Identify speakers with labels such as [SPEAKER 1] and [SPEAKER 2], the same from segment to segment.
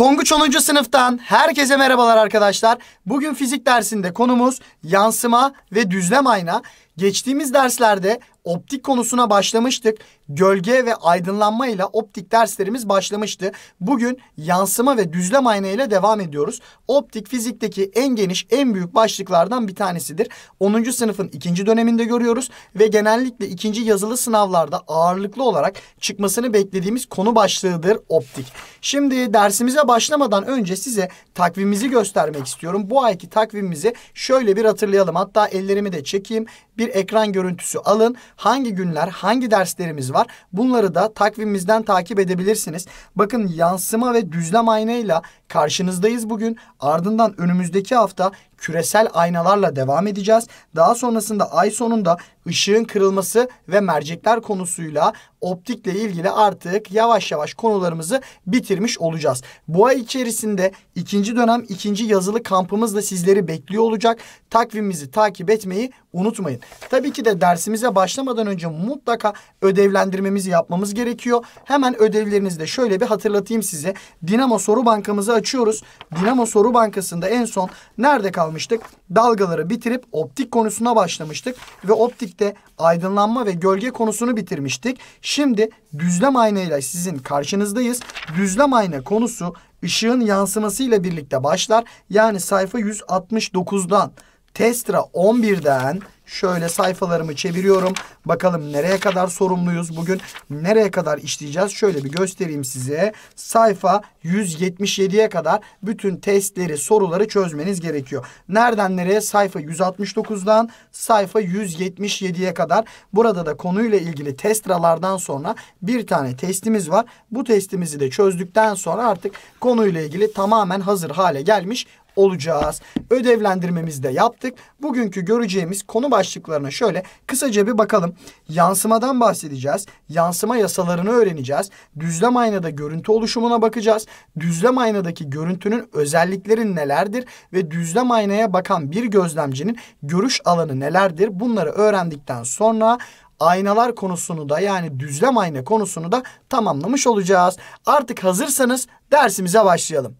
[SPEAKER 1] Tonguç 10. sınıftan herkese merhabalar arkadaşlar. Bugün fizik dersinde konumuz yansıma ve düzlem ayna. Geçtiğimiz derslerde optik konusuna başlamıştık gölge ve aydınlanma ile optik derslerimiz başlamıştı. Bugün yansıma ve düzlem ayna ile devam ediyoruz. Optik fizikteki en geniş, en büyük başlıklardan bir tanesidir. 10. sınıfın ikinci döneminde görüyoruz ve genellikle ikinci yazılı sınavlarda ağırlıklı olarak çıkmasını beklediğimiz konu başlığıdır optik. Şimdi dersimize başlamadan önce size takvimimizi göstermek istiyorum. Bu ayki takvimimizi şöyle bir hatırlayalım. Hatta ellerimi de çekeyim. Bir ekran görüntüsü alın. Hangi günler, hangi derslerimiz var? var. Bunları da takvimimizden takip edebilirsiniz. Bakın yansıma ve düzlem aynayla Karşınızdayız bugün. Ardından önümüzdeki hafta küresel aynalarla devam edeceğiz. Daha sonrasında ay sonunda ışığın kırılması ve mercekler konusuyla optikle ilgili artık yavaş yavaş konularımızı bitirmiş olacağız. Bu ay içerisinde ikinci dönem ikinci yazılı kampımız da sizleri bekliyor olacak. Takvimimizi takip etmeyi unutmayın. Tabii ki de dersimize başlamadan önce mutlaka ödevlendirmemizi yapmamız gerekiyor. Hemen ödevlerinizi de şöyle bir hatırlatayım size. Dinamo Soru Bankamızı açıyoruz. Dinamo Soru Bankası'nda en son nerede kalmıştık? Dalgaları bitirip optik konusuna başlamıştık. Ve optikte aydınlanma ve gölge konusunu bitirmiştik. Şimdi düzlem aynayla sizin karşınızdayız. Düzlem ayna konusu ışığın yansımasıyla birlikte başlar. Yani sayfa 169'dan Testra 11'den şöyle sayfalarımı çeviriyorum. Bakalım nereye kadar sorumluyuz bugün? Nereye kadar işleyeceğiz? Şöyle bir göstereyim size. Sayfa 177'ye kadar bütün testleri, soruları çözmeniz gerekiyor. Nereden nereye? Sayfa 169'dan sayfa 177'ye kadar. Burada da konuyla ilgili testralardan sonra bir tane testimiz var. Bu testimizi de çözdükten sonra artık konuyla ilgili tamamen hazır hale gelmiş olacağız. Ödevlendirmemizi de yaptık. Bugünkü göreceğimiz konu başlıklarına şöyle kısaca bir bakalım. Yansımadan bahsedeceğiz. Yansıma yasalarını öğreneceğiz. Düzlem aynada görüntü oluşumuna bakacağız. Düzlem aynadaki görüntünün özellikleri nelerdir ve düzlem aynaya bakan bir gözlemcinin görüş alanı nelerdir? Bunları öğrendikten sonra aynalar konusunu da yani düzlem ayna konusunu da tamamlamış olacağız. Artık hazırsanız dersimize başlayalım.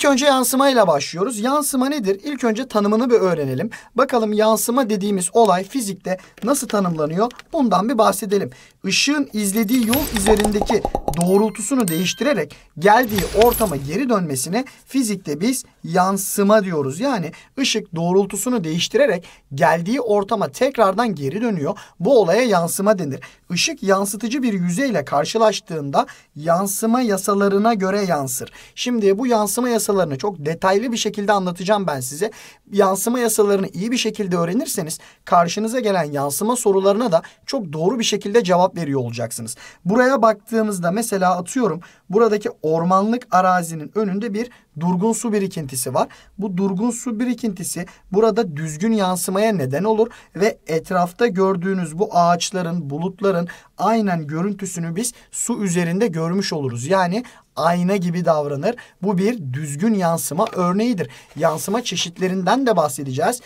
[SPEAKER 1] İlk önce yansımayla başlıyoruz. Yansıma nedir? İlk önce tanımını bir öğrenelim. Bakalım yansıma dediğimiz olay fizikte nasıl tanımlanıyor? Bundan bir bahsedelim. Işığın izlediği yol üzerindeki doğrultusunu değiştirerek geldiği ortama geri dönmesine fizikte biz yansıma diyoruz. Yani ışık doğrultusunu değiştirerek geldiği ortama tekrardan geri dönüyor. Bu olaya yansıma denir. Işık yansıtıcı bir yüzeyle karşılaştığında yansıma yasalarına göre yansır. Şimdi bu yansıma yasaları yasalarını çok detaylı bir şekilde anlatacağım ben size. Yansıma yasalarını iyi bir şekilde öğrenirseniz karşınıza gelen yansıma sorularına da çok doğru bir şekilde cevap veriyor olacaksınız. Buraya baktığımızda mesela atıyorum buradaki ormanlık arazinin önünde bir durgun su birikintisi var. Bu durgun su birikintisi burada düzgün yansımaya neden olur ve etrafta gördüğünüz bu ağaçların, bulutların aynen görüntüsünü biz su üzerinde görmüş oluruz. Yani ayna gibi davranır. Bu bir düzgün yansıma örneğidir. Yansıma çeşitlerinden de bahsedeceğiz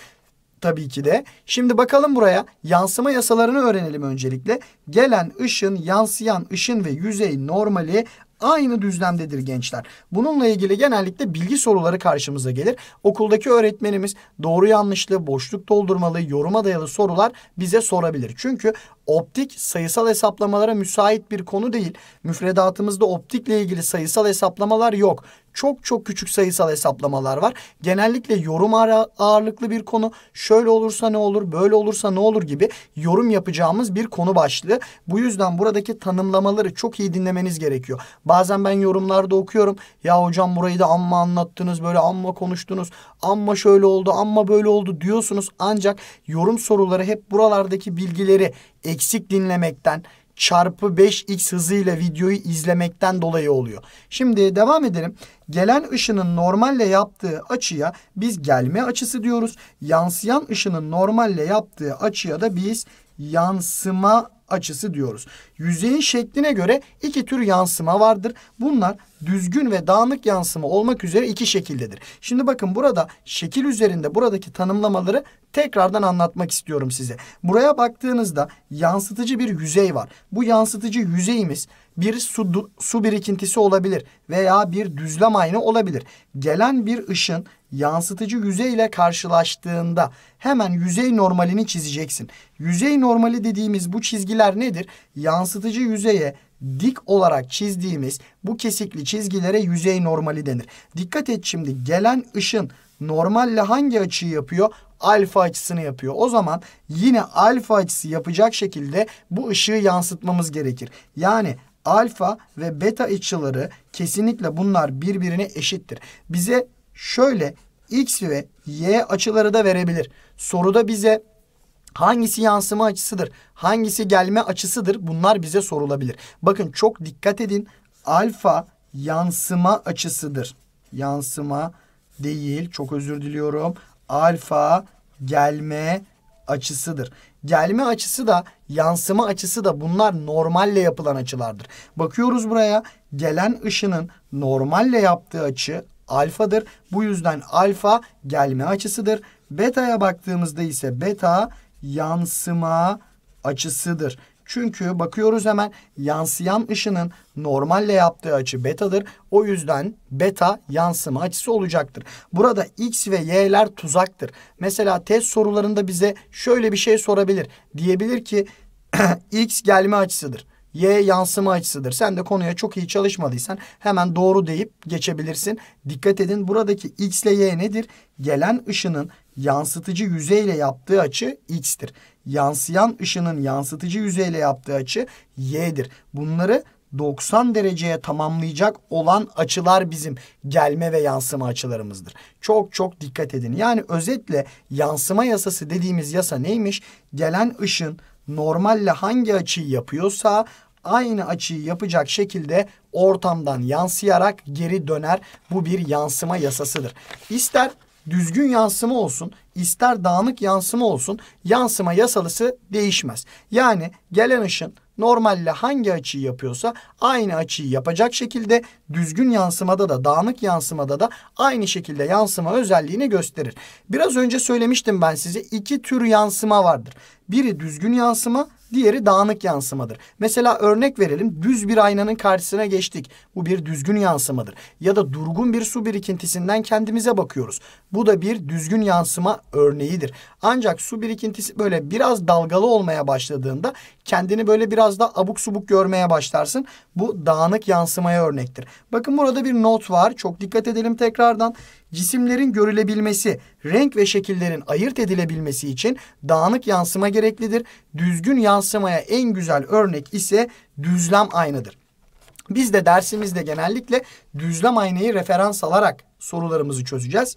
[SPEAKER 1] tabii ki de. Şimdi bakalım buraya yansıma yasalarını öğrenelim öncelikle. Gelen ışın, yansıyan ışın ve yüzey normali aynı düzlemdedir gençler. Bununla ilgili genellikle bilgi soruları karşımıza gelir. Okuldaki öğretmenimiz doğru yanlışlı, boşluk doldurmalı, yoruma dayalı sorular bize sorabilir. Çünkü optik sayısal hesaplamalara müsait bir konu değil. Müfredatımızda optikle ilgili sayısal hesaplamalar yok. Çok çok küçük sayısal hesaplamalar var. Genellikle yorum ağırlıklı bir konu. Şöyle olursa ne olur, böyle olursa ne olur gibi yorum yapacağımız bir konu başlığı. Bu yüzden buradaki tanımlamaları çok iyi dinlemeniz gerekiyor. Bazen ben yorumlarda okuyorum. Ya hocam burayı da amma anlattınız böyle amma konuştunuz. Amma şöyle oldu amma böyle oldu diyorsunuz. Ancak yorum soruları hep buralardaki bilgileri eksik dinlemekten çarpı 5x hızıyla videoyu izlemekten dolayı oluyor. Şimdi devam edelim. Gelen ışının normalle yaptığı açıya biz gelme açısı diyoruz. Yansıyan ışının normalle yaptığı açıya da biz yansıma açısı diyoruz. Yüzeyin şekline göre iki tür yansıma vardır. Bunlar düzgün ve dağınık yansıma olmak üzere iki şekildedir. Şimdi bakın burada şekil üzerinde buradaki tanımlamaları tekrardan anlatmak istiyorum size. Buraya baktığınızda yansıtıcı bir yüzey var. Bu yansıtıcı yüzeyimiz bir su, su birikintisi olabilir veya bir düzlem ayna olabilir. Gelen bir ışın yansıtıcı yüzey ile karşılaştığında hemen yüzey normalini çizeceksin. Yüzey normali dediğimiz bu çizgi çizgiler nedir? Yansıtıcı yüzeye dik olarak çizdiğimiz bu kesikli çizgilere yüzey normali denir. Dikkat et şimdi gelen ışın normalle hangi açıyı yapıyor? Alfa açısını yapıyor. O zaman yine alfa açısı yapacak şekilde bu ışığı yansıtmamız gerekir. Yani alfa ve beta açıları kesinlikle bunlar birbirine eşittir. Bize şöyle x ve y açıları da verebilir. Soruda bize Hangisi yansıma açısıdır? Hangisi gelme açısıdır? Bunlar bize sorulabilir. Bakın çok dikkat edin. Alfa yansıma açısıdır. Yansıma değil. Çok özür diliyorum. Alfa gelme açısıdır. Gelme açısı da yansıma açısı da bunlar normalle yapılan açılardır. Bakıyoruz buraya gelen ışının normalle yaptığı açı alfadır. Bu yüzden alfa gelme açısıdır. Beta'ya baktığımızda ise beta yansıma açısıdır. Çünkü bakıyoruz hemen yansıyan ışının normalle yaptığı açı betadır. O yüzden beta yansıma açısı olacaktır. Burada x ve y'ler tuzaktır. Mesela test sorularında bize şöyle bir şey sorabilir. Diyebilir ki x gelme açısıdır. Y yansıma açısıdır. Sen de konuya çok iyi çalışmadıysan hemen doğru deyip geçebilirsin. Dikkat edin buradaki x ile y nedir? Gelen ışının yansıtıcı yüzeyle yaptığı açı x'tir. Yansıyan ışının yansıtıcı yüzeyle yaptığı açı y'dir. Bunları 90 dereceye tamamlayacak olan açılar bizim gelme ve yansıma açılarımızdır. Çok çok dikkat edin. Yani özetle yansıma yasası dediğimiz yasa neymiş? Gelen ışın normalle hangi açıyı yapıyorsa aynı açıyı yapacak şekilde ortamdan yansıyarak geri döner. Bu bir yansıma yasasıdır. İster düzgün yansıma olsun, ister dağınık yansıma olsun, yansıma yasalısı değişmez. Yani gelen ışın normalle hangi açıyı yapıyorsa aynı açıyı yapacak şekilde düzgün yansımada da dağınık yansımada da aynı şekilde yansıma özelliğini gösterir. Biraz önce söylemiştim ben size iki tür yansıma vardır. Biri düzgün yansıma, diğeri dağınık yansımadır. Mesela örnek verelim düz bir aynanın karşısına geçtik. Bu bir düzgün yansımadır. Ya da durgun bir su birikintisinden kendimize bakıyoruz. Bu da bir düzgün yansıma örneğidir. Ancak su birikintisi böyle biraz dalgalı olmaya başladığında kendini böyle biraz da abuk subuk görmeye başlarsın. Bu dağınık yansımaya örnektir. Bakın burada bir not var. Çok dikkat edelim tekrardan cisimlerin görülebilmesi, renk ve şekillerin ayırt edilebilmesi için dağınık yansıma gereklidir. Düzgün yansımaya en güzel örnek ise düzlem aynıdır. Biz de dersimizde genellikle düzlem aynayı referans alarak sorularımızı çözeceğiz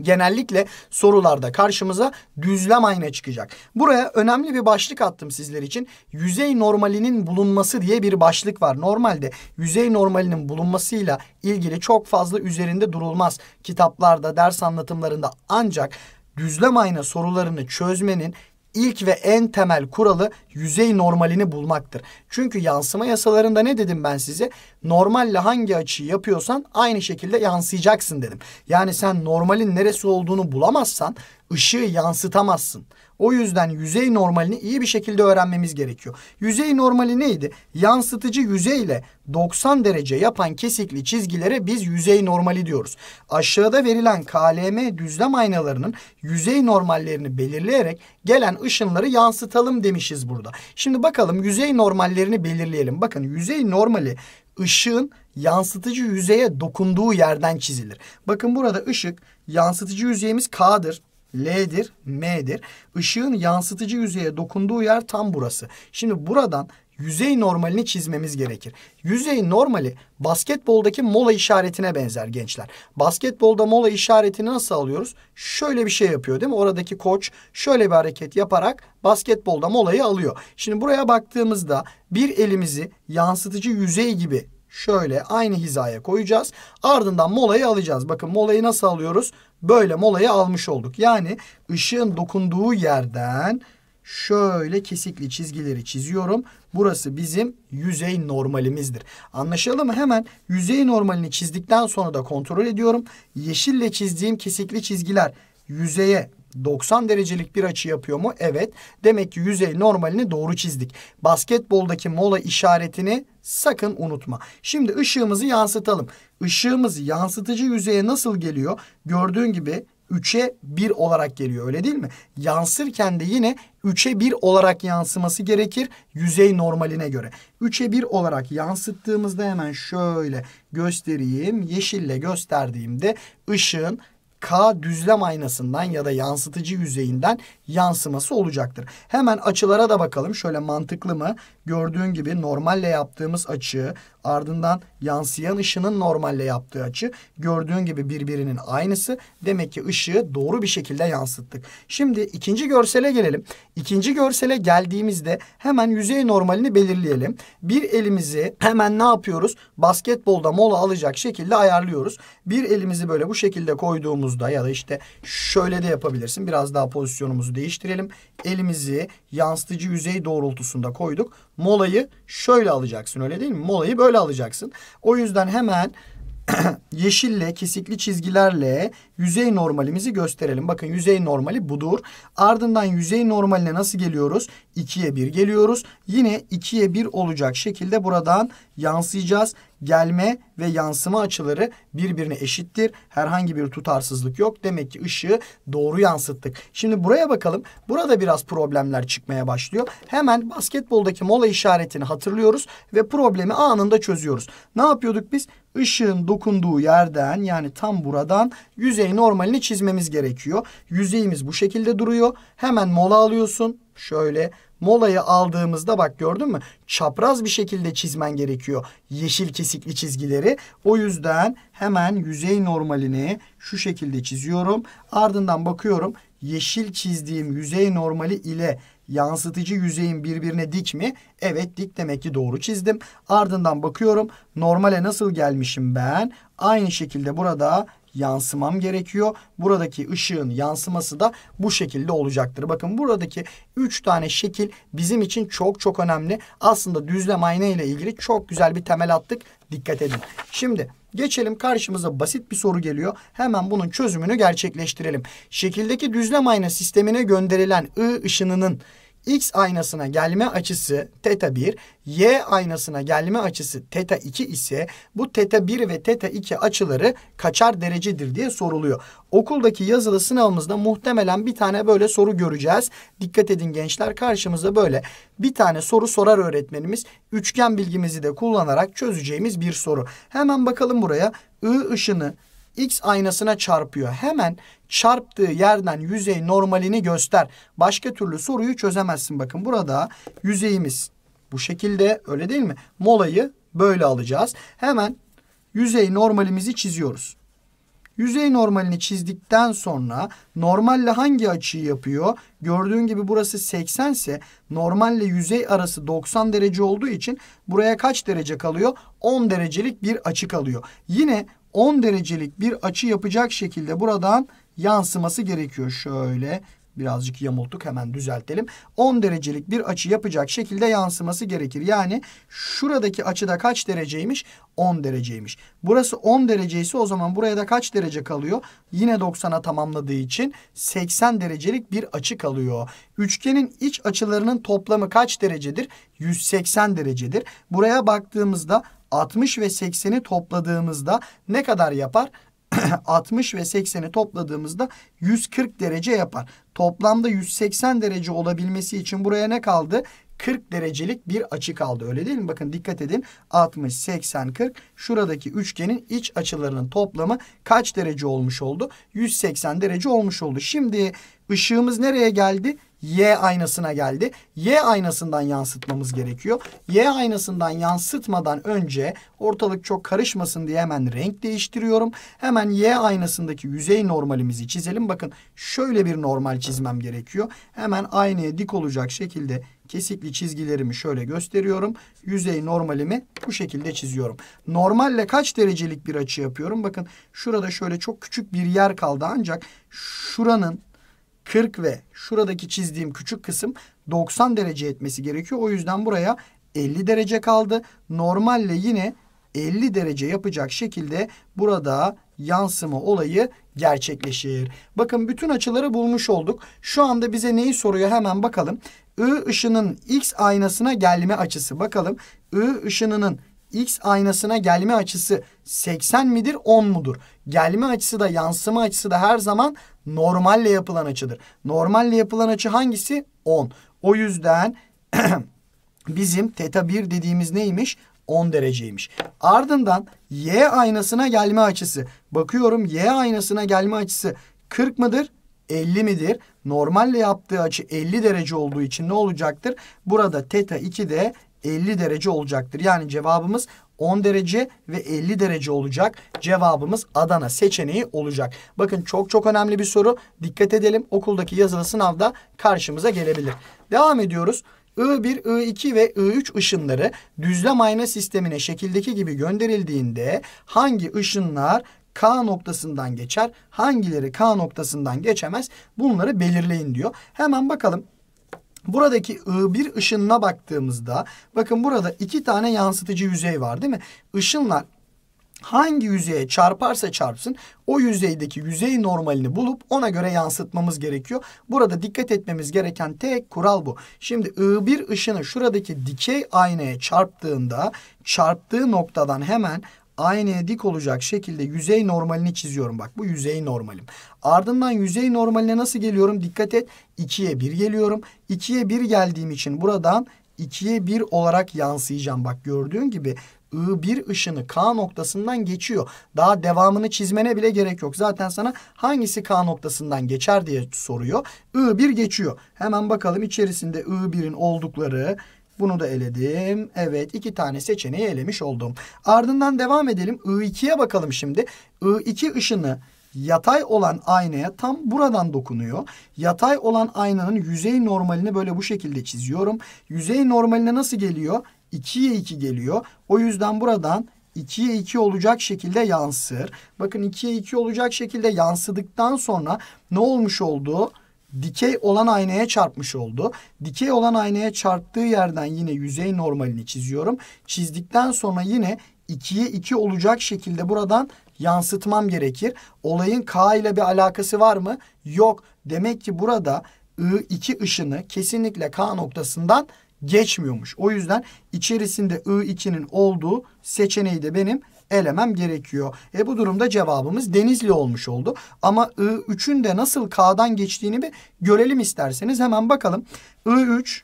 [SPEAKER 1] genellikle sorularda karşımıza düzlem ayna çıkacak. Buraya önemli bir başlık attım sizler için. Yüzey normalinin bulunması diye bir başlık var. Normalde yüzey normalinin bulunmasıyla ilgili çok fazla üzerinde durulmaz. Kitaplarda, ders anlatımlarında ancak düzlem ayna sorularını çözmenin ilk ve en temel kuralı yüzey normalini bulmaktır. Çünkü yansıma yasalarında ne dedim ben size? Normalle hangi açıyı yapıyorsan aynı şekilde yansıyacaksın dedim. Yani sen normalin neresi olduğunu bulamazsan ışığı yansıtamazsın. O yüzden yüzey normalini iyi bir şekilde öğrenmemiz gerekiyor. Yüzey normali neydi? Yansıtıcı yüzeyle 90 derece yapan kesikli çizgilere biz yüzey normali diyoruz. Aşağıda verilen KLM düzlem aynalarının yüzey normallerini belirleyerek gelen ışınları yansıtalım demişiz burada burada. Şimdi bakalım yüzey normallerini belirleyelim. Bakın yüzey normali ışığın yansıtıcı yüzeye dokunduğu yerden çizilir. Bakın burada ışık yansıtıcı yüzeyimiz K'dır. L'dir, M'dir. Işığın yansıtıcı yüzeye dokunduğu yer tam burası. Şimdi buradan yüzey normalini çizmemiz gerekir. Yüzey normali basketboldaki mola işaretine benzer gençler. Basketbolda mola işaretini nasıl alıyoruz? Şöyle bir şey yapıyor değil mi? Oradaki koç şöyle bir hareket yaparak basketbolda molayı alıyor. Şimdi buraya baktığımızda bir elimizi yansıtıcı yüzey gibi şöyle aynı hizaya koyacağız. Ardından molayı alacağız. Bakın molayı nasıl alıyoruz? Böyle molayı almış olduk. Yani ışığın dokunduğu yerden şöyle kesikli çizgileri çiziyorum. Burası bizim yüzey normalimizdir. Anlaşıldı mı? Hemen yüzey normalini çizdikten sonra da kontrol ediyorum. Yeşille çizdiğim kesikli çizgiler yüzeye 90 derecelik bir açı yapıyor mu? Evet. Demek ki yüzey normalini doğru çizdik. Basketboldaki mola işaretini sakın unutma. Şimdi ışığımızı yansıtalım. Işığımız yansıtıcı yüzeye nasıl geliyor? Gördüğün gibi 3'e 1 olarak geliyor öyle değil mi? Yansırken de yine 3'e 1 olarak yansıması gerekir yüzey normaline göre. 3'e 1 olarak yansıttığımızda hemen şöyle göstereyim. Yeşille gösterdiğimde ışığın K düzlem aynasından ya da yansıtıcı yüzeyinden yansıması olacaktır. Hemen açılara da bakalım. Şöyle mantıklı mı? Gördüğün gibi normalle yaptığımız açı Ardından yansıyan ışının normalle yaptığı açı gördüğün gibi birbirinin aynısı. Demek ki ışığı doğru bir şekilde yansıttık. Şimdi ikinci görsele gelelim. İkinci görsele geldiğimizde hemen yüzey normalini belirleyelim. Bir elimizi hemen ne yapıyoruz? Basketbolda mola alacak şekilde ayarlıyoruz. Bir elimizi böyle bu şekilde koyduğumuzda ya da işte şöyle de yapabilirsin. Biraz daha pozisyonumuzu değiştirelim elimizi yansıtıcı yüzey doğrultusunda koyduk. Molayı şöyle alacaksın öyle değil mi? Molayı böyle alacaksın. O yüzden hemen yeşille kesikli çizgilerle yüzey normalimizi gösterelim. Bakın yüzey normali budur. Ardından yüzey normaline nasıl geliyoruz? 2'ye 1 geliyoruz. Yine 2'ye 1 olacak şekilde buradan yansıyacağız. Gelme ve yansıma açıları birbirine eşittir. Herhangi bir tutarsızlık yok. Demek ki ışığı doğru yansıttık. Şimdi buraya bakalım. Burada biraz problemler çıkmaya başlıyor. Hemen basketboldaki mola işaretini hatırlıyoruz ve problemi anında çözüyoruz. Ne yapıyorduk biz? Işığın dokunduğu yerden yani tam buradan yüzey normalini çizmemiz gerekiyor. Yüzeyimiz bu şekilde duruyor. Hemen mola alıyorsun. Şöyle molayı aldığımızda bak gördün mü? Çapraz bir şekilde çizmen gerekiyor yeşil kesikli çizgileri. O yüzden hemen yüzey normalini şu şekilde çiziyorum. Ardından bakıyorum yeşil çizdiğim yüzey normali ile yansıtıcı yüzeyin birbirine dik mi? Evet dik demek ki doğru çizdim. Ardından bakıyorum normale nasıl gelmişim ben? Aynı şekilde burada yansımam gerekiyor. Buradaki ışığın yansıması da bu şekilde olacaktır. Bakın buradaki 3 tane şekil bizim için çok çok önemli. Aslında düzlem ayna ile ilgili çok güzel bir temel attık. Dikkat edin. Şimdi geçelim karşımıza basit bir soru geliyor. Hemen bunun çözümünü gerçekleştirelim. Şekildeki düzlem ayna sistemine gönderilen I ışınının X aynasına gelme açısı teta 1, Y aynasına gelme açısı teta 2 ise bu teta 1 ve teta 2 açıları kaçar derecedir diye soruluyor. Okuldaki yazılı sınavımızda muhtemelen bir tane böyle soru göreceğiz. Dikkat edin gençler karşımızda böyle bir tane soru sorar öğretmenimiz. Üçgen bilgimizi de kullanarak çözeceğimiz bir soru. Hemen bakalım buraya. I ışını X aynasına çarpıyor. Hemen çarptığı yerden yüzey normalini göster. Başka türlü soruyu çözemezsin. Bakın burada yüzeyimiz bu şekilde öyle değil mi? Molayı böyle alacağız. Hemen yüzey normalimizi çiziyoruz. Yüzey normalini çizdikten sonra normalle hangi açıyı yapıyor? Gördüğün gibi burası 80 ise normalle yüzey arası 90 derece olduğu için buraya kaç derece kalıyor? 10 derecelik bir açı kalıyor. Yine 10 derecelik bir açı yapacak şekilde buradan yansıması gerekiyor. Şöyle birazcık yamulttuk hemen düzeltelim. 10 derecelik bir açı yapacak şekilde yansıması gerekir. Yani şuradaki açıda kaç dereceymiş? 10 dereceymiş. Burası 10 dereceyse o zaman buraya da kaç derece kalıyor? Yine 90'a tamamladığı için 80 derecelik bir açı kalıyor. Üçgenin iç açılarının toplamı kaç derecedir? 180 derecedir. Buraya baktığımızda 60 ve 80'i topladığımızda ne kadar yapar? 60 ve 80'i topladığımızda 140 derece yapar. Toplamda 180 derece olabilmesi için buraya ne kaldı? 40 derecelik bir açı kaldı. Öyle değil mi? Bakın dikkat edin. 60, 80, 40. Şuradaki üçgenin iç açılarının toplamı kaç derece olmuş oldu? 180 derece olmuş oldu. Şimdi ışığımız nereye geldi? Y aynasına geldi. Y aynasından yansıtmamız gerekiyor. Y aynasından yansıtmadan önce ortalık çok karışmasın diye hemen renk değiştiriyorum. Hemen Y aynasındaki yüzey normalimizi çizelim. Bakın şöyle bir normal çizmem gerekiyor. Hemen aynaya dik olacak şekilde kesikli çizgilerimi şöyle gösteriyorum. Yüzey normalimi bu şekilde çiziyorum. Normalle kaç derecelik bir açı yapıyorum? Bakın şurada şöyle çok küçük bir yer kaldı ancak şuranın 40 ve şuradaki çizdiğim küçük kısım 90 derece etmesi gerekiyor. O yüzden buraya 50 derece kaldı. Normalle yine 50 derece yapacak şekilde burada yansıma olayı gerçekleşir. Bakın bütün açıları bulmuş olduk. Şu anda bize neyi soruyor hemen bakalım. I ışının X aynasına gelme açısı. Bakalım I ışınının x aynasına gelme açısı 80 midir 10 mudur? Gelme açısı da yansıma açısı da her zaman normalle yapılan açıdır. Normalle yapılan açı hangisi? 10. O yüzden bizim teta 1 dediğimiz neymiş? 10 dereceymiş. Ardından y aynasına gelme açısı. Bakıyorum y aynasına gelme açısı 40 mıdır? 50 midir? Normalle yaptığı açı 50 derece olduğu için ne olacaktır? Burada teta 2 de 50 derece olacaktır. Yani cevabımız 10 derece ve 50 derece olacak. Cevabımız Adana seçeneği olacak. Bakın çok çok önemli bir soru. Dikkat edelim okuldaki yazılı sınavda karşımıza gelebilir. Devam ediyoruz. I1, I2 ve I3 ışınları düzlem ayna sistemine şekildeki gibi gönderildiğinde hangi ışınlar K noktasından geçer, hangileri K noktasından geçemez bunları belirleyin diyor. Hemen bakalım Buradaki bir 1 ışınına baktığımızda bakın burada iki tane yansıtıcı yüzey var değil mi? Işınlar hangi yüzeye çarparsa çarpsın o yüzeydeki yüzey normalini bulup ona göre yansıtmamız gerekiyor. Burada dikkat etmemiz gereken tek kural bu. Şimdi I1 ışını şuradaki dikey aynaya çarptığında çarptığı noktadan hemen aynaya dik olacak şekilde yüzey normalini çiziyorum. Bak bu yüzey normalim. Ardından yüzey normaline nasıl geliyorum? Dikkat et. 2'ye 1 geliyorum. 2'ye 1 geldiğim için buradan 2'ye 1 olarak yansıyacağım. Bak gördüğün gibi I1 ışını K noktasından geçiyor. Daha devamını çizmene bile gerek yok. Zaten sana hangisi K noktasından geçer diye soruyor. I1 geçiyor. Hemen bakalım içerisinde I1'in oldukları bunu da eledim. Evet iki tane seçeneği elemiş oldum. Ardından devam edelim. I2'ye bakalım şimdi. I2 ışını yatay olan aynaya tam buradan dokunuyor. Yatay olan aynanın yüzey normalini böyle bu şekilde çiziyorum. Yüzey normaline nasıl geliyor? 2'ye 2 geliyor. O yüzden buradan 2'ye 2 olacak şekilde yansır. Bakın 2'ye 2 olacak şekilde yansıdıktan sonra ne olmuş oldu? dikey olan aynaya çarpmış oldu. Dikey olan aynaya çarptığı yerden yine yüzey normalini çiziyorum. Çizdikten sonra yine 2'ye 2 olacak şekilde buradan yansıtmam gerekir. Olayın K ile bir alakası var mı? Yok. Demek ki burada I2 ışını kesinlikle K noktasından geçmiyormuş. O yüzden içerisinde I2'nin olduğu seçeneği de benim elemem gerekiyor. E bu durumda cevabımız Denizli olmuş oldu. Ama I3'ün de nasıl K'dan geçtiğini bir görelim isterseniz hemen bakalım. I3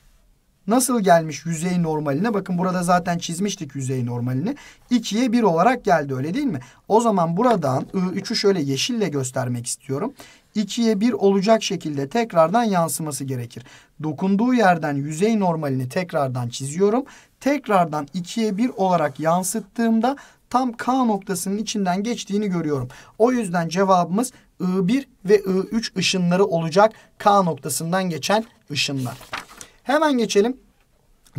[SPEAKER 1] nasıl gelmiş yüzey normaline? Bakın burada zaten çizmiştik yüzey normalini. 2'ye 1 olarak geldi öyle değil mi? O zaman buradan I3'ü şöyle yeşille göstermek istiyorum. 2'ye 1 olacak şekilde tekrardan yansıması gerekir. Dokunduğu yerden yüzey normalini tekrardan çiziyorum. Tekrardan 2'ye 1 olarak yansıttığımda tam K noktasının içinden geçtiğini görüyorum. O yüzden cevabımız I1 ve I3 ışınları olacak K noktasından geçen ışınlar. Hemen geçelim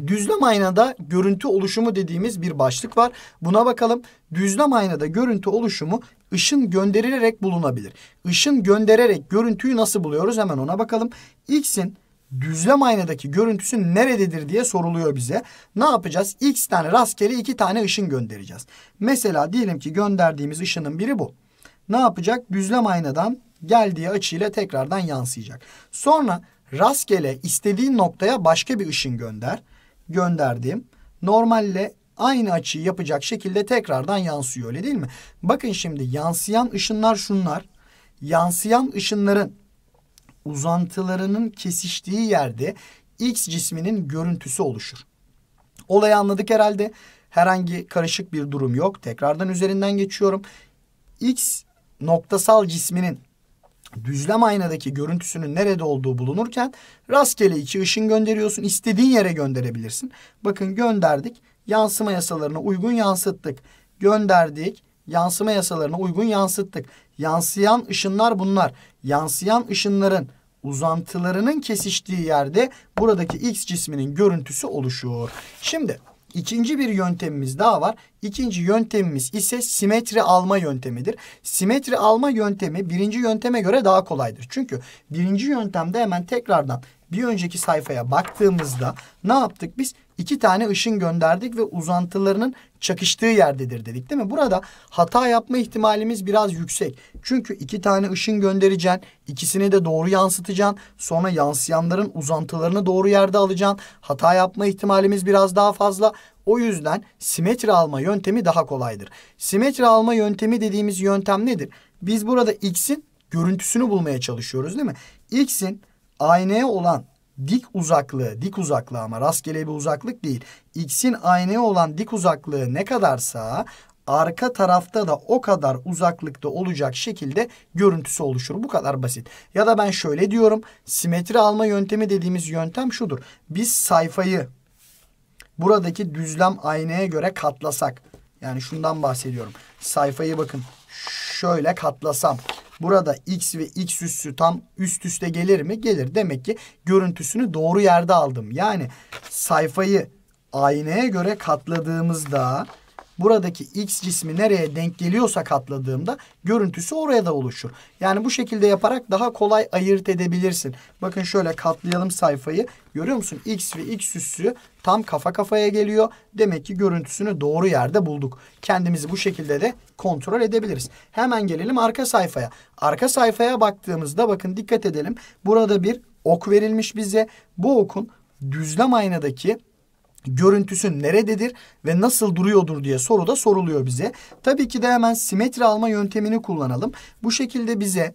[SPEAKER 1] Düzlem aynada görüntü oluşumu dediğimiz bir başlık var. Buna bakalım. Düzlem aynada görüntü oluşumu ışın gönderilerek bulunabilir. Işın göndererek görüntüyü nasıl buluyoruz? Hemen ona bakalım. X'in düzlem aynadaki görüntüsü nerededir diye soruluyor bize. Ne yapacağız? X tane rastgele iki tane ışın göndereceğiz. Mesela diyelim ki gönderdiğimiz ışının biri bu. Ne yapacak? Düzlem aynadan geldiği açıyla tekrardan yansıyacak. Sonra rastgele istediğin noktaya başka bir ışın gönder. Gönderdim. Normalle aynı açıyı yapacak şekilde tekrardan yansıyor öyle değil mi? Bakın şimdi yansıyan ışınlar şunlar. Yansıyan ışınların uzantılarının kesiştiği yerde X cisminin görüntüsü oluşur. Olayı anladık herhalde. Herhangi karışık bir durum yok. Tekrardan üzerinden geçiyorum. X noktasal cisminin düzlem aynadaki görüntüsünün nerede olduğu bulunurken rastgele iki ışın gönderiyorsun. İstediğin yere gönderebilirsin. Bakın gönderdik. Yansıma yasalarına uygun yansıttık. Gönderdik. Yansıma yasalarına uygun yansıttık. Yansıyan ışınlar bunlar yansıyan ışınların uzantılarının kesiştiği yerde buradaki X cisminin görüntüsü oluşuyor. Şimdi ikinci bir yöntemimiz daha var. İkinci yöntemimiz ise simetri alma yöntemidir. Simetri alma yöntemi birinci yönteme göre daha kolaydır. Çünkü birinci yöntemde hemen tekrardan bir önceki sayfaya baktığımızda ne yaptık biz? İki tane ışın gönderdik ve uzantılarının çakıştığı yerdedir dedik değil mi? Burada hata yapma ihtimalimiz biraz yüksek. Çünkü iki tane ışın göndereceksin. ikisini de doğru yansıtacaksın. Sonra yansıyanların uzantılarını doğru yerde alacaksın. Hata yapma ihtimalimiz biraz daha fazla. O yüzden simetri alma yöntemi daha kolaydır. Simetri alma yöntemi dediğimiz yöntem nedir? Biz burada x'in görüntüsünü bulmaya çalışıyoruz değil mi? x'in aynaya olan dik uzaklığı, dik uzaklığı ama rastgele bir uzaklık değil. x'in aynaya olan dik uzaklığı ne kadarsa arka tarafta da o kadar uzaklıkta olacak şekilde görüntüsü oluşur. Bu kadar basit. Ya da ben şöyle diyorum. Simetri alma yöntemi dediğimiz yöntem şudur. Biz sayfayı buradaki düzlem aynaya göre katlasak. Yani şundan bahsediyorum. Sayfayı bakın şöyle katlasam. Burada x ve x üssü tam üst üste gelir mi? Gelir. Demek ki görüntüsünü doğru yerde aldım. Yani sayfayı aynaya göre katladığımızda buradaki x cismi nereye denk geliyorsa katladığımda görüntüsü oraya da oluşur. Yani bu şekilde yaparak daha kolay ayırt edebilirsin. Bakın şöyle katlayalım sayfayı. Görüyor musun? X ve X üssü tam kafa kafaya geliyor. Demek ki görüntüsünü doğru yerde bulduk. Kendimizi bu şekilde de kontrol edebiliriz. Hemen gelelim arka sayfaya. Arka sayfaya baktığımızda bakın dikkat edelim. Burada bir ok verilmiş bize. Bu okun düzlem aynadaki görüntüsü nerededir ve nasıl duruyordur diye soru da soruluyor bize. Tabii ki de hemen simetri alma yöntemini kullanalım. Bu şekilde bize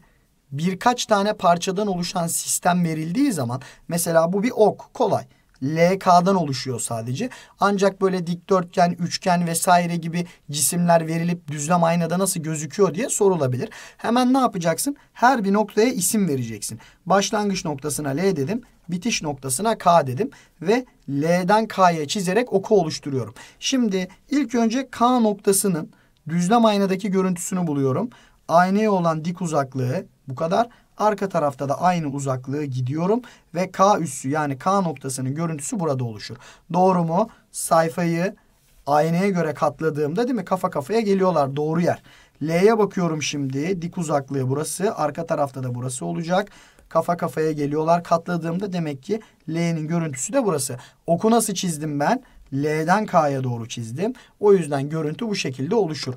[SPEAKER 1] birkaç tane parçadan oluşan sistem verildiği zaman mesela bu bir ok kolay. LK'dan oluşuyor sadece. Ancak böyle dikdörtgen, üçgen vesaire gibi cisimler verilip düzlem aynada nasıl gözüküyor diye sorulabilir. Hemen ne yapacaksın? Her bir noktaya isim vereceksin. Başlangıç noktasına L dedim bitiş noktasına K dedim ve L'den K'ya çizerek oku oluşturuyorum. Şimdi ilk önce K noktasının düzlem aynadaki görüntüsünü buluyorum. Aynaya olan dik uzaklığı bu kadar. Arka tarafta da aynı uzaklığı gidiyorum ve K üssü yani K noktasının görüntüsü burada oluşur. Doğru mu? Sayfayı aynaya göre katladığımda değil mi kafa kafaya geliyorlar doğru yer. L'ye bakıyorum şimdi dik uzaklığı burası arka tarafta da burası olacak kafa kafaya geliyorlar. Katladığımda demek ki L'nin görüntüsü de burası. Oku nasıl çizdim ben? L'den K'ya doğru çizdim. O yüzden görüntü bu şekilde oluşur.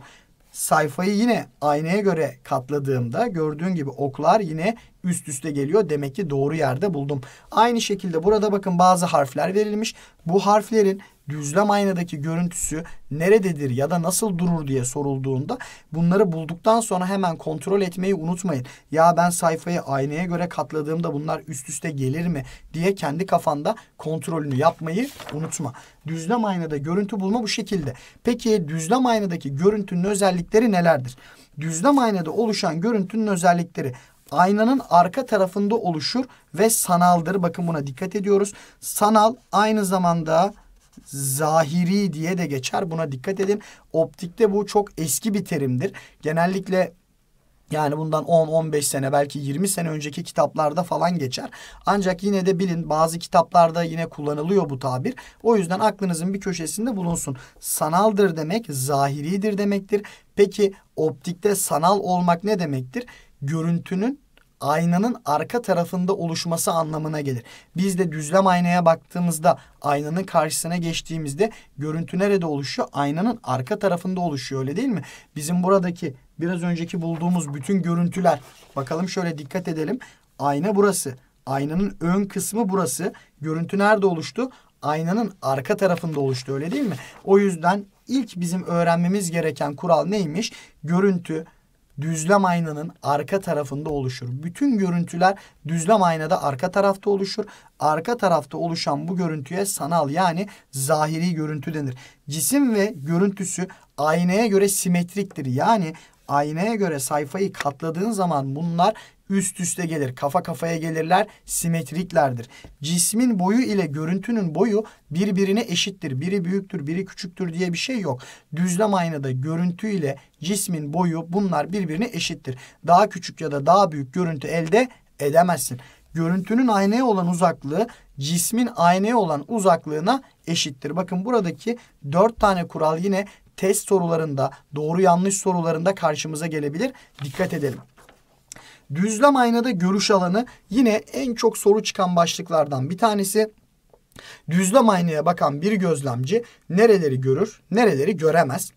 [SPEAKER 1] Sayfayı yine aynaya göre katladığımda gördüğün gibi oklar yine üst üste geliyor. Demek ki doğru yerde buldum. Aynı şekilde burada bakın bazı harfler verilmiş. Bu harflerin düzlem aynadaki görüntüsü nerededir ya da nasıl durur diye sorulduğunda bunları bulduktan sonra hemen kontrol etmeyi unutmayın. Ya ben sayfayı aynaya göre katladığımda bunlar üst üste gelir mi diye kendi kafanda kontrolünü yapmayı unutma. Düzlem aynada görüntü bulma bu şekilde. Peki düzlem aynadaki görüntünün özellikleri nelerdir? Düzlem aynada oluşan görüntünün özellikleri aynanın arka tarafında oluşur ve sanaldır. Bakın buna dikkat ediyoruz. Sanal aynı zamanda zahiri diye de geçer. Buna dikkat edin. Optikte bu çok eski bir terimdir. Genellikle yani bundan 10-15 sene belki 20 sene önceki kitaplarda falan geçer. Ancak yine de bilin bazı kitaplarda yine kullanılıyor bu tabir. O yüzden aklınızın bir köşesinde bulunsun. Sanaldır demek zahiridir demektir. Peki optikte sanal olmak ne demektir? görüntünün aynanın arka tarafında oluşması anlamına gelir. Biz de düzlem aynaya baktığımızda aynanın karşısına geçtiğimizde görüntü nerede oluşuyor? Aynanın arka tarafında oluşuyor öyle değil mi? Bizim buradaki biraz önceki bulduğumuz bütün görüntüler bakalım şöyle dikkat edelim. Ayna burası. Aynanın ön kısmı burası. Görüntü nerede oluştu? Aynanın arka tarafında oluştu öyle değil mi? O yüzden ilk bizim öğrenmemiz gereken kural neymiş? Görüntü, düzlem aynanın arka tarafında oluşur. Bütün görüntüler düzlem aynada arka tarafta oluşur. Arka tarafta oluşan bu görüntüye sanal yani zahiri görüntü denir. Cisim ve görüntüsü aynaya göre simetriktir. Yani Aynaya göre sayfayı katladığın zaman bunlar üst üste gelir. Kafa kafaya gelirler. Simetriklerdir. Cismin boyu ile görüntünün boyu birbirine eşittir. Biri büyüktür, biri küçüktür diye bir şey yok. Düzlem aynada görüntü ile cismin boyu bunlar birbirine eşittir. Daha küçük ya da daha büyük görüntü elde edemezsin. Görüntünün aynaya olan uzaklığı cismin aynaya olan uzaklığına eşittir. Bakın buradaki dört tane kural yine test sorularında, doğru yanlış sorularında karşımıza gelebilir. Dikkat edelim. Düzlem aynada görüş alanı yine en çok soru çıkan başlıklardan bir tanesi. Düzlem aynaya bakan bir gözlemci nereleri görür, nereleri göremez.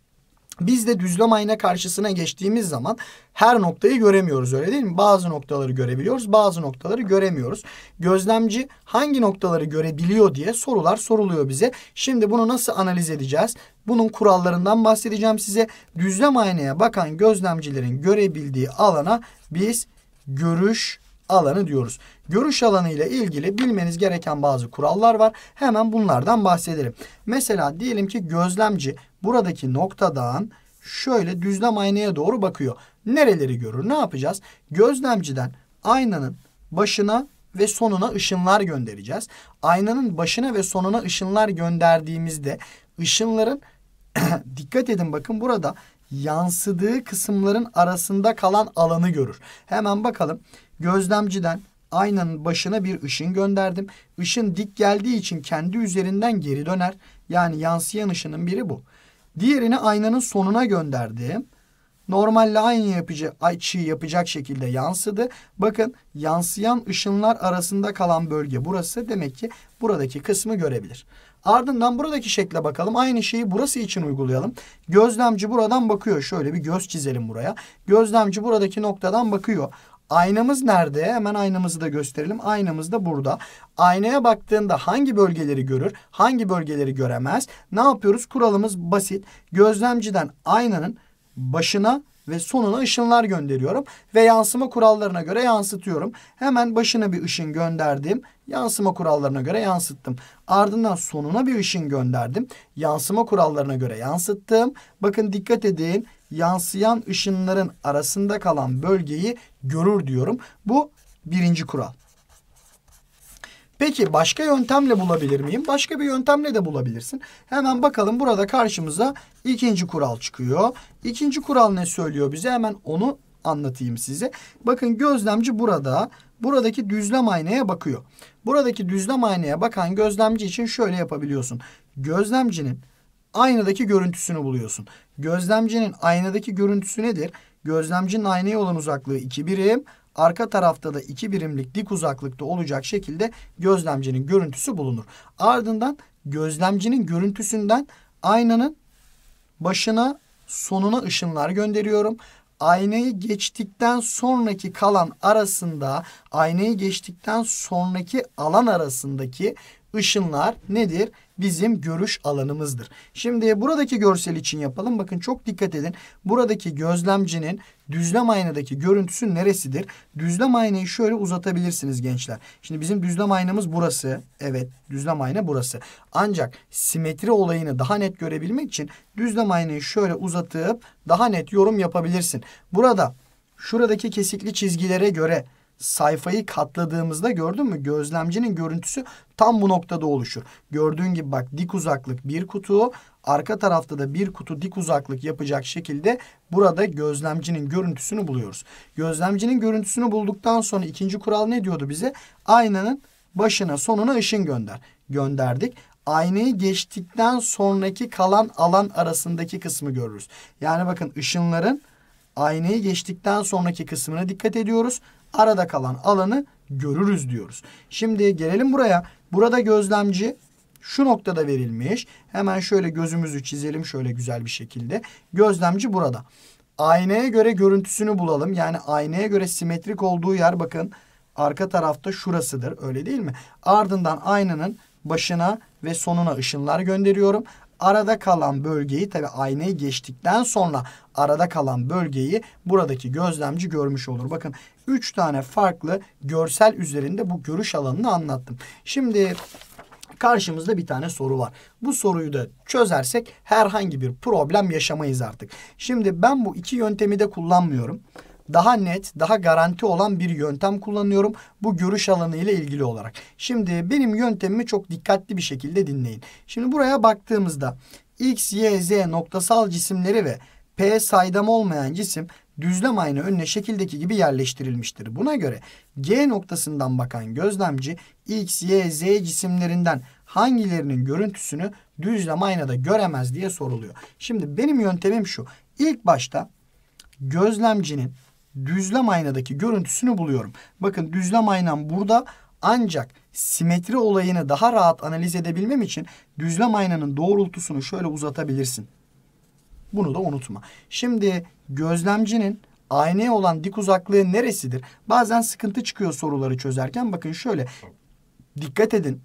[SPEAKER 1] Biz de düzlem ayna karşısına geçtiğimiz zaman her noktayı göremiyoruz öyle değil mi? Bazı noktaları görebiliyoruz, bazı noktaları göremiyoruz. Gözlemci hangi noktaları görebiliyor diye sorular soruluyor bize. Şimdi bunu nasıl analiz edeceğiz? Bunun kurallarından bahsedeceğim size. Düzlem aynaya bakan gözlemcilerin görebildiği alana biz görüş alanı diyoruz. Görüş alanı ile ilgili bilmeniz gereken bazı kurallar var. Hemen bunlardan bahsedelim. Mesela diyelim ki gözlemci buradaki noktadan şöyle düzlem aynaya doğru bakıyor. Nereleri görür? Ne yapacağız? Gözlemciden aynanın başına ve sonuna ışınlar göndereceğiz. Aynanın başına ve sonuna ışınlar gönderdiğimizde ışınların dikkat edin bakın burada yansıdığı kısımların arasında kalan alanı görür. Hemen bakalım. Gözlemciden aynanın başına bir ışın gönderdim. Işın dik geldiği için kendi üzerinden geri döner. Yani yansıyan ışının biri bu. Diğerini aynanın sonuna gönderdim. Normalle aynı yapıcı açıyı yapacak şekilde yansıdı. Bakın yansıyan ışınlar arasında kalan bölge burası. Demek ki buradaki kısmı görebilir. Ardından buradaki şekle bakalım. Aynı şeyi burası için uygulayalım. Gözlemci buradan bakıyor. Şöyle bir göz çizelim buraya. Gözlemci buradaki noktadan bakıyor. Aynamız nerede? Hemen aynamızı da gösterelim. Aynamız da burada. Aynaya baktığında hangi bölgeleri görür, hangi bölgeleri göremez? Ne yapıyoruz? Kuralımız basit. Gözlemciden aynanın başına ve sonuna ışınlar gönderiyorum ve yansıma kurallarına göre yansıtıyorum. Hemen başına bir ışın gönderdim Yansıma kurallarına göre yansıttım. Ardından sonuna bir ışın gönderdim. Yansıma kurallarına göre yansıttım. Bakın dikkat edin. Yansıyan ışınların arasında kalan bölgeyi görür diyorum. Bu birinci kural. Peki başka yöntemle bulabilir miyim? Başka bir yöntemle de bulabilirsin. Hemen bakalım burada karşımıza ikinci kural çıkıyor. İkinci kural ne söylüyor bize? Hemen onu anlatayım size. Bakın gözlemci burada buradaki düzlem aynaya bakıyor. Buradaki düzlem aynaya bakan gözlemci için şöyle yapabiliyorsun. Gözlemcinin aynadaki görüntüsünü buluyorsun. Gözlemcinin aynadaki görüntüsü nedir? Gözlemcinin aynaya olan uzaklığı 2 birim. Arka tarafta da 2 birimlik dik uzaklıkta olacak şekilde gözlemcinin görüntüsü bulunur. Ardından gözlemcinin görüntüsünden aynanın başına sonuna ışınlar gönderiyorum aynayı geçtikten sonraki kalan arasında aynayı geçtikten sonraki alan arasındaki Işınlar nedir? Bizim görüş alanımızdır. Şimdi buradaki görsel için yapalım. Bakın çok dikkat edin. Buradaki gözlemcinin düzlem aynadaki görüntüsü neresidir? Düzlem aynayı şöyle uzatabilirsiniz gençler. Şimdi bizim düzlem aynamız burası. Evet düzlem ayna burası. Ancak simetri olayını daha net görebilmek için düzlem aynayı şöyle uzatıp daha net yorum yapabilirsin. Burada şuradaki kesikli çizgilere göre sayfayı katladığımızda gördün mü gözlemcinin görüntüsü tam bu noktada oluşur. Gördüğün gibi bak dik uzaklık bir kutu arka tarafta da bir kutu dik uzaklık yapacak şekilde burada gözlemcinin görüntüsünü buluyoruz. Gözlemcinin görüntüsünü bulduktan sonra ikinci kural ne diyordu bize? Aynanın başına sonuna ışın gönder. Gönderdik aynayı geçtikten sonraki kalan alan arasındaki kısmı görürüz. Yani bakın ışınların aynayı geçtikten sonraki kısmına dikkat ediyoruz arada kalan alanı görürüz diyoruz. Şimdi gelelim buraya. Burada gözlemci şu noktada verilmiş. Hemen şöyle gözümüzü çizelim şöyle güzel bir şekilde. Gözlemci burada. Aynaya göre görüntüsünü bulalım. Yani aynaya göre simetrik olduğu yer bakın arka tarafta şurasıdır öyle değil mi? Ardından aynanın başına ve sonuna ışınlar gönderiyorum arada kalan bölgeyi tabi aynayı geçtikten sonra arada kalan bölgeyi buradaki gözlemci görmüş olur. Bakın 3 tane farklı görsel üzerinde bu görüş alanını anlattım. Şimdi karşımızda bir tane soru var. Bu soruyu da çözersek herhangi bir problem yaşamayız artık. Şimdi ben bu iki yöntemi de kullanmıyorum daha net, daha garanti olan bir yöntem kullanıyorum. Bu görüş alanı ile ilgili olarak. Şimdi benim yöntemimi çok dikkatli bir şekilde dinleyin. Şimdi buraya baktığımızda x, y, z noktasal cisimleri ve p saydam olmayan cisim düzlem aynı önüne şekildeki gibi yerleştirilmiştir. Buna göre G noktasından bakan gözlemci X, Y, Z cisimlerinden hangilerinin görüntüsünü düzlem aynada göremez diye soruluyor. Şimdi benim yöntemim şu. İlk başta gözlemcinin düzlem aynadaki görüntüsünü buluyorum. Bakın düzlem aynam burada ancak simetri olayını daha rahat analiz edebilmem için düzlem aynanın doğrultusunu şöyle uzatabilirsin. Bunu da unutma. Şimdi gözlemcinin aynaya olan dik uzaklığı neresidir? Bazen sıkıntı çıkıyor soruları çözerken. Bakın şöyle dikkat edin.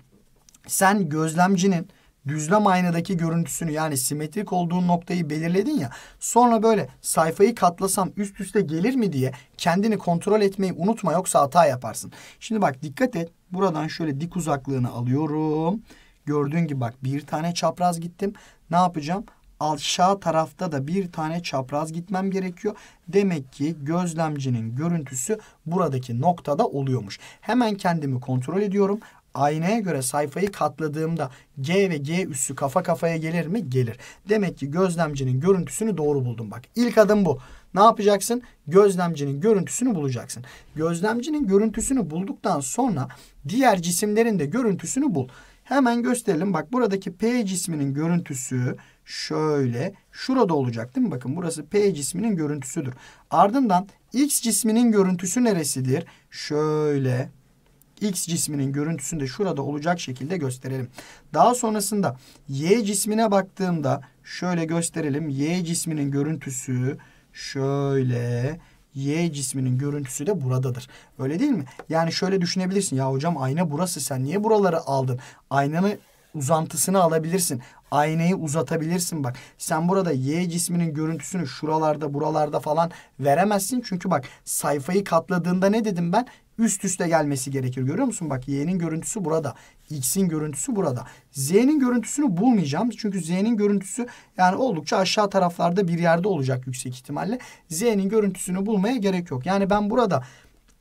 [SPEAKER 1] Sen gözlemcinin düzlem aynadaki görüntüsünü yani simetrik olduğu noktayı belirledin ya. Sonra böyle sayfayı katlasam üst üste gelir mi diye kendini kontrol etmeyi unutma yoksa hata yaparsın. Şimdi bak dikkat et. Buradan şöyle dik uzaklığını alıyorum. Gördüğün gibi bak bir tane çapraz gittim. Ne yapacağım? Aşağı tarafta da bir tane çapraz gitmem gerekiyor. Demek ki gözlemcinin görüntüsü buradaki noktada oluyormuş. Hemen kendimi kontrol ediyorum aynaya göre sayfayı katladığımda G ve G üssü kafa kafaya gelir mi? Gelir. Demek ki gözlemcinin görüntüsünü doğru buldum bak. ilk adım bu. Ne yapacaksın? Gözlemcinin görüntüsünü bulacaksın. Gözlemcinin görüntüsünü bulduktan sonra diğer cisimlerin de görüntüsünü bul. Hemen gösterelim. Bak buradaki P cisminin görüntüsü şöyle şurada olacak değil mi? Bakın burası P cisminin görüntüsüdür. Ardından X cisminin görüntüsü neresidir? Şöyle X cisminin görüntüsünü de şurada olacak şekilde gösterelim. Daha sonrasında Y cismine baktığımda şöyle gösterelim. Y cisminin görüntüsü şöyle Y cisminin görüntüsü de buradadır. Öyle değil mi? Yani şöyle düşünebilirsin. Ya hocam ayna burası. Sen niye buraları aldın? Aynanın uzantısını alabilirsin. Aynayı uzatabilirsin bak. Sen burada Y cisminin görüntüsünü şuralarda buralarda falan veremezsin. Çünkü bak sayfayı katladığında ne dedim ben? Üst üste gelmesi gerekir. Görüyor musun? Bak Y'nin görüntüsü burada. X'in görüntüsü burada. Z'nin görüntüsünü bulmayacağım. Çünkü Z'nin görüntüsü yani oldukça aşağı taraflarda bir yerde olacak yüksek ihtimalle. Z'nin görüntüsünü bulmaya gerek yok. Yani ben burada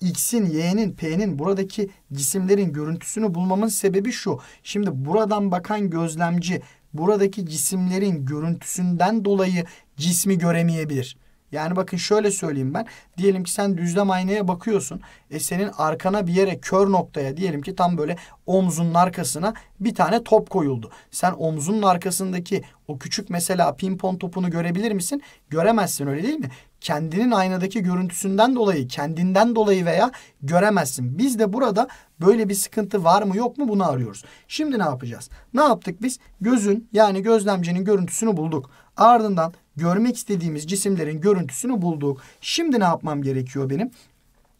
[SPEAKER 1] X'in, Y'nin, P'nin buradaki cisimlerin görüntüsünü bulmamın sebebi şu. Şimdi buradan bakan gözlemci buradaki cisimlerin görüntüsünden dolayı cismi göremeyebilir. Yani bakın şöyle söyleyeyim ben. Diyelim ki sen düzlem aynaya bakıyorsun. E senin arkana bir yere kör noktaya diyelim ki tam böyle omzunun arkasına bir tane top koyuldu. Sen omzunun arkasındaki o küçük mesela pimpon topunu görebilir misin? Göremezsin öyle değil mi? Kendinin aynadaki görüntüsünden dolayı, kendinden dolayı veya göremezsin. Biz de burada böyle bir sıkıntı var mı yok mu bunu arıyoruz. Şimdi ne yapacağız? Ne yaptık biz? Gözün yani gözlemcinin görüntüsünü bulduk. Ardından görmek istediğimiz cisimlerin görüntüsünü bulduk. Şimdi ne yapmam gerekiyor benim?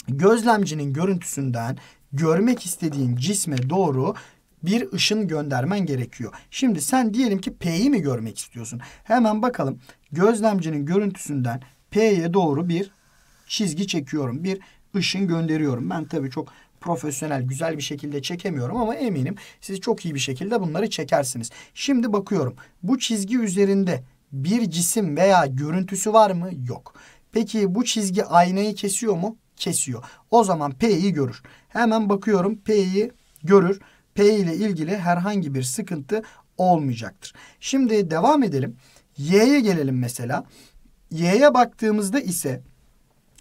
[SPEAKER 1] Gözlemcinin görüntüsünden görmek istediğin cisme doğru bir ışın göndermen gerekiyor. Şimdi sen diyelim ki P'yi mi görmek istiyorsun? Hemen bakalım gözlemcinin görüntüsünden P'ye doğru bir çizgi çekiyorum. Bir ışın gönderiyorum. Ben tabii çok profesyonel, güzel bir şekilde çekemiyorum ama eminim siz çok iyi bir şekilde bunları çekersiniz. Şimdi bakıyorum. Bu çizgi üzerinde bir cisim veya görüntüsü var mı? Yok. Peki bu çizgi aynayı kesiyor mu? Kesiyor. O zaman P'yi görür. Hemen bakıyorum P'yi görür. P ile ilgili herhangi bir sıkıntı olmayacaktır. Şimdi devam edelim. Y'ye gelelim mesela. Y'ye baktığımızda ise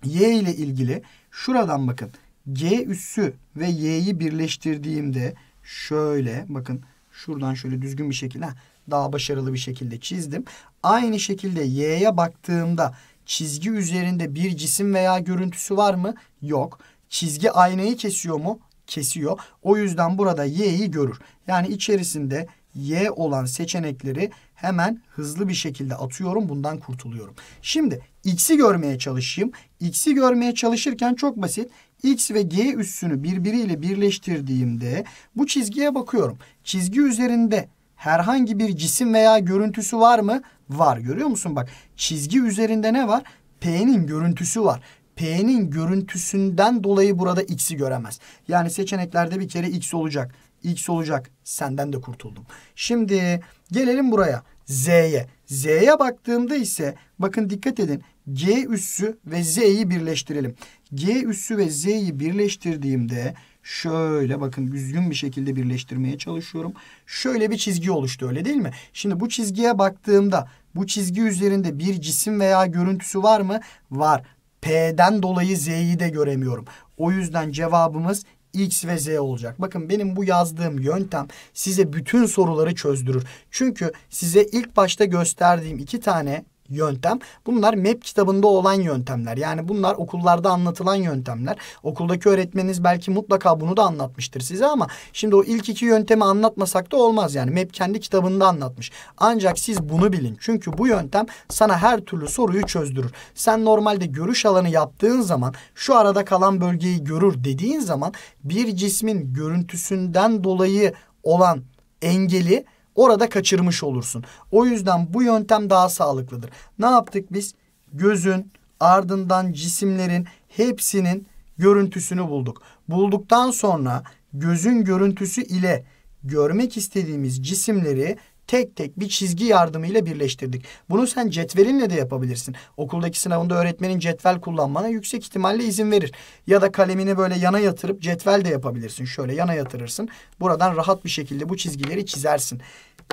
[SPEAKER 1] Y ile ilgili şuradan bakın. G üssü ve Y'yi birleştirdiğimde şöyle bakın şuradan şöyle düzgün bir şekilde daha başarılı bir şekilde çizdim. Aynı şekilde Y'ye baktığımda çizgi üzerinde bir cisim veya görüntüsü var mı? Yok. Çizgi aynayı kesiyor mu? Kesiyor. O yüzden burada Y'yi görür. Yani içerisinde Y olan seçenekleri hemen hızlı bir şekilde atıyorum. Bundan kurtuluyorum. Şimdi X'i görmeye çalışayım. X'i görmeye çalışırken çok basit. X ve G üssünü birbiriyle birleştirdiğimde bu çizgiye bakıyorum. Çizgi üzerinde herhangi bir cisim veya görüntüsü var mı? Var. Görüyor musun bak çizgi üzerinde ne var? P'nin görüntüsü var. P'nin görüntüsünden dolayı burada x'i göremez. Yani seçeneklerde bir kere x olacak. X olacak. Senden de kurtuldum. Şimdi gelelim buraya. Z'ye. Z'ye baktığımda ise bakın dikkat edin. G üssü ve Z'yi birleştirelim. G üssü ve Z'yi birleştirdiğimde Şöyle bakın düzgün bir şekilde birleştirmeye çalışıyorum. Şöyle bir çizgi oluştu öyle değil mi? Şimdi bu çizgiye baktığımda bu çizgi üzerinde bir cisim veya görüntüsü var mı? Var. P'den dolayı Z'yi de göremiyorum. O yüzden cevabımız X ve Z olacak. Bakın benim bu yazdığım yöntem size bütün soruları çözdürür. Çünkü size ilk başta gösterdiğim iki tane yöntem. Bunlar MEP kitabında olan yöntemler. Yani bunlar okullarda anlatılan yöntemler. Okuldaki öğretmeniniz belki mutlaka bunu da anlatmıştır size ama şimdi o ilk iki yöntemi anlatmasak da olmaz yani. MEP kendi kitabında anlatmış. Ancak siz bunu bilin. Çünkü bu yöntem sana her türlü soruyu çözdürür. Sen normalde görüş alanı yaptığın zaman şu arada kalan bölgeyi görür dediğin zaman bir cismin görüntüsünden dolayı olan engeli orada kaçırmış olursun. O yüzden bu yöntem daha sağlıklıdır. Ne yaptık biz? Gözün ardından cisimlerin hepsinin görüntüsünü bulduk. Bulduktan sonra gözün görüntüsü ile görmek istediğimiz cisimleri tek tek bir çizgi yardımıyla birleştirdik. Bunu sen cetvelinle de yapabilirsin. Okuldaki sınavında öğretmenin cetvel kullanmana yüksek ihtimalle izin verir. Ya da kalemini böyle yana yatırıp cetvel de yapabilirsin. Şöyle yana yatırırsın. Buradan rahat bir şekilde bu çizgileri çizersin.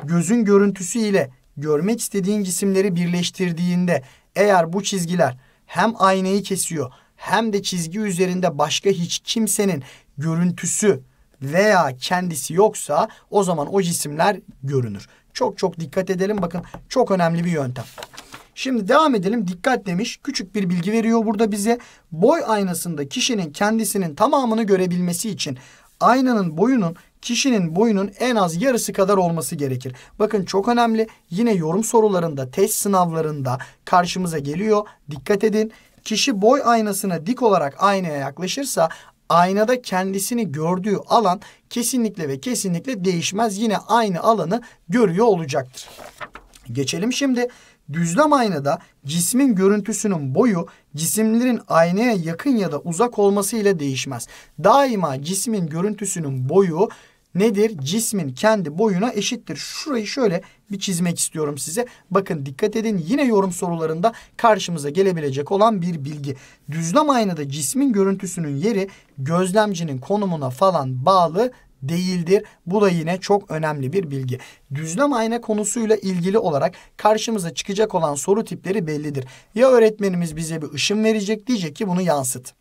[SPEAKER 1] Gözün görüntüsü ile görmek istediğin cisimleri birleştirdiğinde eğer bu çizgiler hem aynayı kesiyor hem de çizgi üzerinde başka hiç kimsenin görüntüsü veya kendisi yoksa o zaman o cisimler görünür. Çok çok dikkat edelim. Bakın çok önemli bir yöntem. Şimdi devam edelim. Dikkat demiş. Küçük bir bilgi veriyor burada bize. Boy aynasında kişinin kendisinin tamamını görebilmesi için aynanın boyunun kişinin boyunun en az yarısı kadar olması gerekir. Bakın çok önemli. Yine yorum sorularında, test sınavlarında karşımıza geliyor. Dikkat edin. Kişi boy aynasına dik olarak aynaya yaklaşırsa aynada kendisini gördüğü alan kesinlikle ve kesinlikle değişmez. Yine aynı alanı görüyor olacaktır. Geçelim şimdi düzlem aynada cismin görüntüsünün boyu cisimlerin aynaya yakın ya da uzak olması ile değişmez. Daima cismin görüntüsünün boyu nedir? Cismin kendi boyuna eşittir. Şurayı şöyle bir çizmek istiyorum size. Bakın dikkat edin yine yorum sorularında karşımıza gelebilecek olan bir bilgi. Düzlem aynada cismin görüntüsünün yeri gözlemcinin konumuna falan bağlı değildir. Bu da yine çok önemli bir bilgi. Düzlem ayna konusuyla ilgili olarak karşımıza çıkacak olan soru tipleri bellidir. Ya öğretmenimiz bize bir ışın verecek diyecek ki bunu yansıt.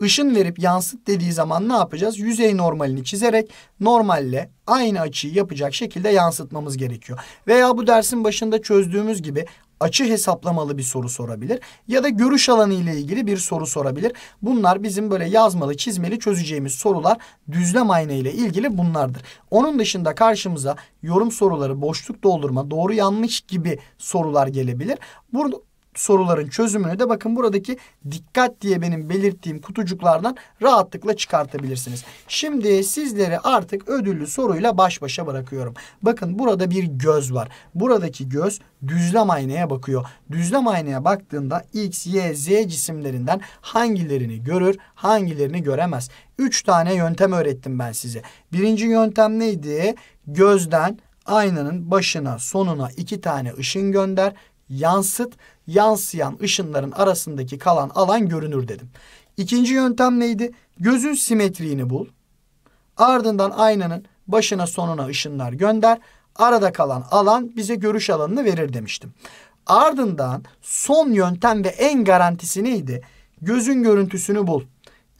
[SPEAKER 1] Işın verip yansıt dediği zaman ne yapacağız? Yüzey normalini çizerek normalle aynı açıyı yapacak şekilde yansıtmamız gerekiyor. Veya bu dersin başında çözdüğümüz gibi açı hesaplamalı bir soru sorabilir ya da görüş alanı ile ilgili bir soru sorabilir. Bunlar bizim böyle yazmalı, çizmeli çözeceğimiz sorular düzlem ayna ile ilgili bunlardır. Onun dışında karşımıza yorum soruları, boşluk doldurma, doğru yanlış gibi sorular gelebilir. Burada soruların çözümünü de bakın buradaki dikkat diye benim belirttiğim kutucuklardan rahatlıkla çıkartabilirsiniz. Şimdi sizleri artık ödüllü soruyla baş başa bırakıyorum. Bakın burada bir göz var. Buradaki göz düzlem aynaya bakıyor. Düzlem aynaya baktığında X, Y, Z cisimlerinden hangilerini görür, hangilerini göremez. Üç tane yöntem öğrettim ben size. Birinci yöntem neydi? Gözden aynanın başına, sonuna iki tane ışın gönder, yansıt yansıyan ışınların arasındaki kalan alan görünür dedim. İkinci yöntem neydi? Gözün simetriğini bul. Ardından aynanın başına sonuna ışınlar gönder. Arada kalan alan bize görüş alanını verir demiştim. Ardından son yöntem ve en garantisi neydi? Gözün görüntüsünü bul.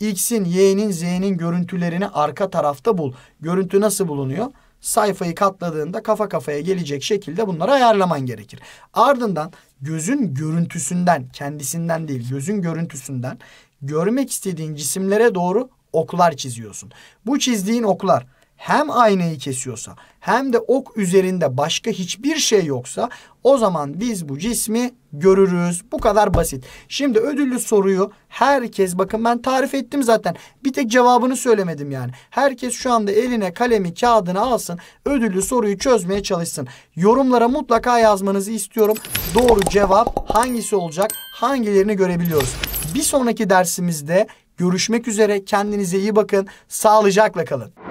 [SPEAKER 1] X'in, Y'nin, Z'nin görüntülerini arka tarafta bul. Görüntü nasıl bulunuyor? sayfayı katladığında kafa kafaya gelecek şekilde bunları ayarlaman gerekir. Ardından gözün görüntüsünden, kendisinden değil gözün görüntüsünden görmek istediğin cisimlere doğru oklar çiziyorsun. Bu çizdiğin oklar hem aynayı kesiyorsa hem de ok üzerinde başka hiçbir şey yoksa o zaman biz bu cismi görürüz. Bu kadar basit. Şimdi ödüllü soruyu herkes bakın ben tarif ettim zaten. Bir tek cevabını söylemedim yani. Herkes şu anda eline kalemi kağıdını alsın. Ödüllü soruyu çözmeye çalışsın. Yorumlara mutlaka yazmanızı istiyorum. Doğru cevap hangisi olacak? Hangilerini görebiliyoruz? Bir sonraki dersimizde görüşmek üzere. Kendinize iyi bakın. Sağlıcakla kalın.